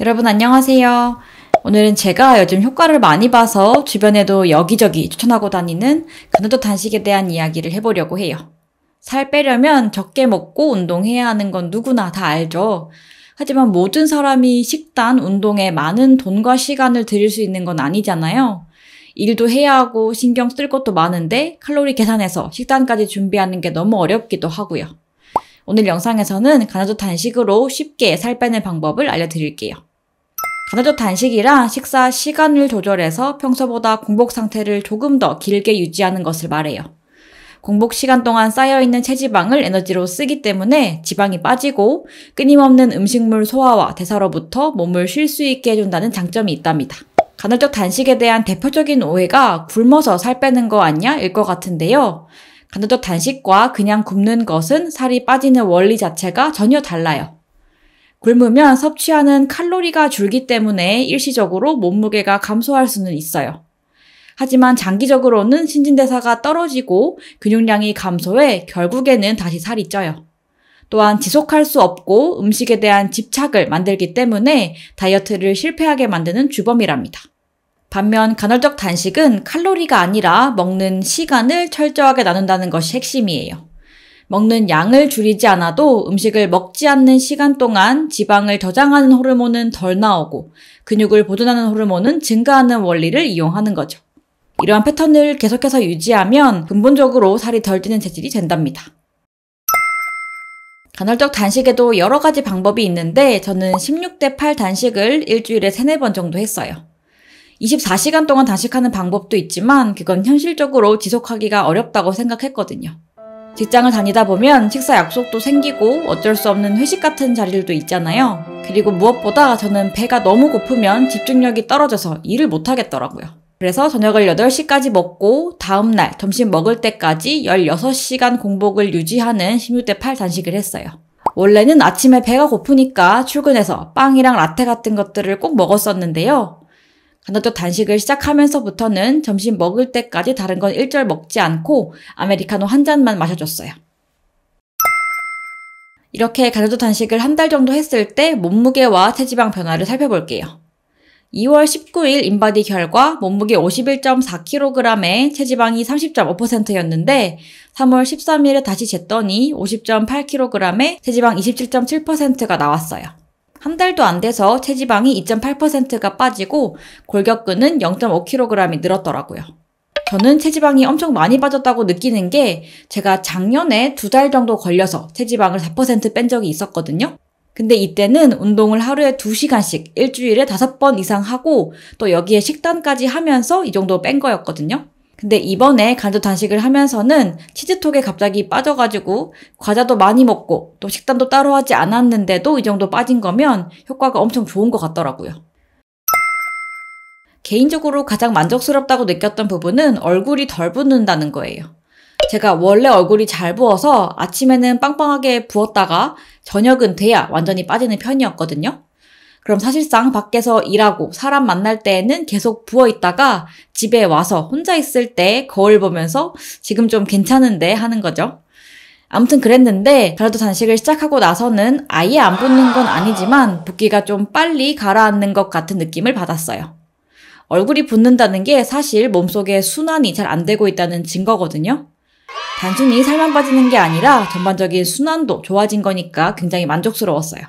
여러분 안녕하세요. 오늘은 제가 요즘 효과를 많이 봐서 주변에도 여기저기 추천하고 다니는 근원적 단식에 대한 이야기를 해보려고 해요. 살 빼려면 적게 먹고 운동해야 하는 건 누구나 다 알죠. 하지만 모든 사람이 식단, 운동에 많은 돈과 시간을 들일 수 있는 건 아니잖아요. 일도 해야 하고 신경 쓸 것도 많은데 칼로리 계산해서 식단까지 준비하는 게 너무 어렵기도 하고요. 오늘 영상에서는 가나솥 단식으로 쉽게 살 빼는 방법을 알려드릴게요. 가나솥 단식이란 식사 시간을 조절해서 평소보다 공복 상태를 조금 더 길게 유지하는 것을 말해요. 공복 시간 동안 쌓여있는 체지방을 에너지로 쓰기 때문에 지방이 빠지고 끊임없는 음식물 소화와 대사로부터 몸을 쉴 수 있게 해준다는 장점이 있답니다. 간헐적 단식에 대한 대표적인 오해가 굶어서 살 빼는 거 아냐? 니일것 같은데요. 간헐적 단식과 그냥 굶는 것은 살이 빠지는 원리 자체가 전혀 달라요. 굶으면 섭취하는 칼로리가 줄기 때문에 일시적으로 몸무게가 감소할 수는 있어요. 하지만 장기적으로는 신진대사가 떨어지고 근육량이 감소해 결국에는 다시 살이 쪄요. 또한 지속할 수 없고 음식에 대한 집착을 만들기 때문에 다이어트를 실패하게 만드는 주범이랍니다. 반면 간헐적 단식은 칼로리가 아니라 먹는 시간을 철저하게 나눈다는 것이 핵심이에요. 먹는 양을 줄이지 않아도 음식을 먹지 않는 시간 동안 지방을 저장하는 호르몬은 덜 나오고 근육을 보존하는 호르몬은 증가하는 원리를 이용하는 거죠. 이러한 패턴을 계속해서 유지하면 근본적으로 살이 덜 찌는 체질이 된답니다. 간헐적 단식에도 여러 가지 방법이 있는데 저는 16대 8 단식을 일주일에 3, 4번 정도 했어요. 24시간 동안 단식하는 방법도 있지만 그건 현실적으로 지속하기가 어렵다고 생각했거든요. 직장을 다니다 보면 식사 약속도 생기고 어쩔 수 없는 회식 같은 자리들도 있잖아요. 그리고 무엇보다 저는 배가 너무 고프면 집중력이 떨어져서 일을 못하겠더라고요. 그래서 저녁을 8시까지 먹고 다음날 점심 먹을 때까지 16시간 공복을 유지하는 16대 8 단식을 했어요. 원래는 아침에 배가 고프니까 출근해서 빵이랑 라테 같은 것들을 꼭 먹었었는데요. 그나또 단식을 시작하면서부터는 점심 먹을 때까지 다른 건 일절 먹지 않고 아메리카노 한 잔만 마셔줬어요. 이렇게 가려도 단식을 한 달 정도 했을 때 몸무게와 체지방 변화를 살펴볼게요. 2월 19일 인바디 결과 몸무게 51.4kg에 체지방이 30.5%였는데 3월 13일에 다시 쟀더니 50.8kg에 체지방 27.7%가 나왔어요. 한 달도 안 돼서 체지방이 2.8%가 빠지고 골격근은 0.5kg이 늘었더라고요. 저는 체지방이 엄청 많이 빠졌다고 느끼는 게 제가 작년에 두 달 정도 걸려서 체지방을 4%뺀 적이 있었거든요. 근데 이때는 운동을 하루에 2시간씩 일주일에 5번 이상 하고 또 여기에 식단까지 하면서 이 정도 뺀 거였거든요. 근데 이번에 간접 단식을 하면서는 치즈톡에 갑자기 빠져가지고 과자도 많이 먹고 또 식단도 따로 하지 않았는데도 이 정도 빠진 거면 효과가 엄청 좋은 것 같더라고요. 개인적으로 가장 만족스럽다고 느꼈던 부분은 얼굴이 덜 붓는다는 거예요. 제가 원래 얼굴이 잘 부어서 아침에는 빵빵하게 부었다가 저녁은 돼야 완전히 빠지는 편이었거든요. 그럼 사실상 밖에서 일하고 사람 만날 때에는 계속 부어 있다가 집에 와서 혼자 있을 때 거울 보면서 지금 좀 괜찮은데 하는 거죠. 아무튼 그랬는데 그래도 단식을 시작하고 나서는 아예 안 붓는 건 아니지만 붓기가 좀 빨리 가라앉는 것 같은 느낌을 받았어요. 얼굴이 붓는다는 게 사실 몸속에 순환이 잘 안 되고 있다는 증거거든요. 단순히 살만 빠지는 게 아니라 전반적인 순환도 좋아진 거니까 굉장히 만족스러웠어요.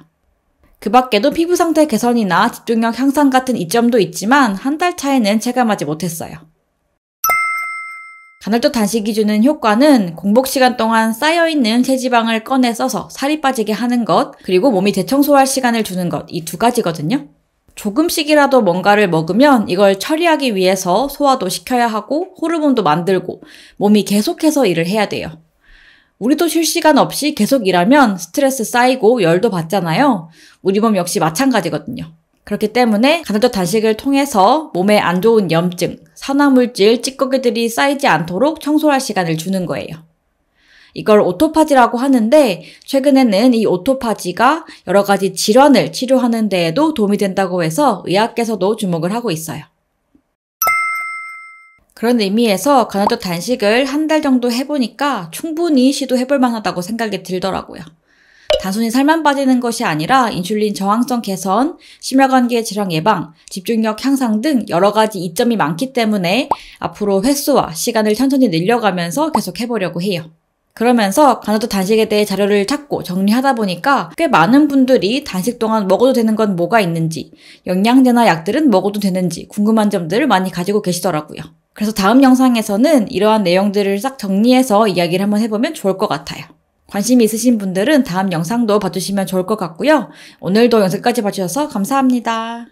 그 밖에도 피부 상태 개선이나 집중력 향상 같은 이점도 있지만 한 달 차에는 체감하지 못했어요. 간헐적 단식이 주는 효과는 공복 시간 동안 쌓여있는 체지방을 꺼내 써서 살이 빠지게 하는 것, 그리고 몸이 대청소할 시간을 주는 것, 이 두 가지거든요. 조금씩이라도 뭔가를 먹으면 이걸 처리하기 위해서 소화도 시켜야 하고 호르몬도 만들고 몸이 계속해서 일을 해야 돼요. 우리도 쉴 시간 없이 계속 일하면 스트레스 쌓이고 열도 받잖아요. 우리 몸 역시 마찬가지거든요. 그렇기 때문에 간헐적 단식을 통해서 몸에 안 좋은 염증, 산화물질, 찌꺼기들이 쌓이지 않도록 청소할 시간을 주는 거예요. 이걸 오토파지라고 하는데 최근에는 이 오토파지가 여러 가지 질환을 치료하는 데에도 도움이 된다고 해서 의학계에서도 주목을 하고 있어요. 그런 의미에서 간헐적 단식을 한 달 정도 해보니까 충분히 시도해볼 만하다고 생각이 들더라고요. 단순히 살만 빠지는 것이 아니라 인슐린 저항성 개선, 심혈관계 질환 예방, 집중력 향상 등 여러 가지 이점이 많기 때문에 앞으로 횟수와 시간을 천천히 늘려가면서 계속 해보려고 해요. 그러면서 간헐적 단식에 대해 자료를 찾고 정리하다 보니까 꽤 많은 분들이 단식 동안 먹어도 되는 건 뭐가 있는지, 영양제나 약들은 먹어도 되는지 궁금한 점들을 많이 가지고 계시더라고요. 그래서 다음 영상에서는 이러한 내용들을 싹 정리해서 이야기를 한번 해보면 좋을 것 같아요. 관심 있으신 분들은 다음 영상도 봐주시면 좋을 것 같고요. 오늘도 영상까지 봐주셔서 감사합니다.